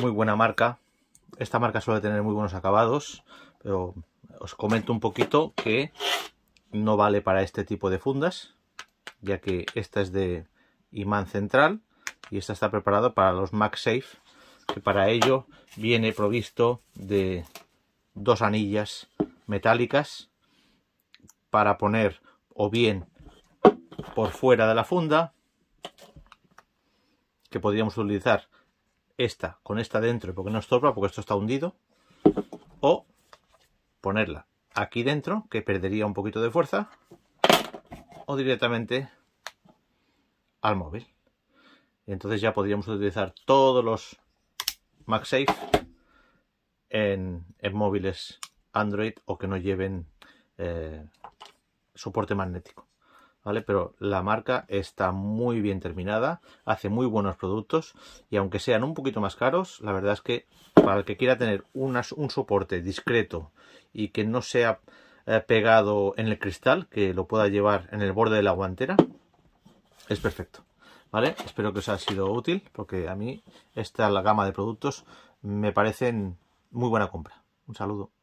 muy buena marca. Esta marca suele tener muy buenos acabados, pero os comento un poquito que no vale para este tipo de fundas, ya que esta es de imán central y esta está preparada para los MagSafe, que para ello viene provisto de dos anillas metálicas para poner o bien por fuera de la funda, que podríamos utilizar esta con esta dentro porque no estorba, porque esto está hundido, o ponerla aquí dentro, que perdería un poquito de fuerza, o directamente al móvil. entonces ya podríamos utilizar todos los MagSafe en, en móviles Android o que no lleven eh, soporte magnético. ¿vale? Pero la marca está muy bien terminada, hace muy buenos productos y aunque sean un poquito más caros, la verdad es que para el que quiera tener unas, un soporte discreto y que no sea eh, pegado en el cristal, que lo pueda llevar en el borde de la guantera, es perfecto. ¿Vale? Espero que os haya sido útil porque a mí esta la gama de productos me parecen muy buena compra. Un saludo.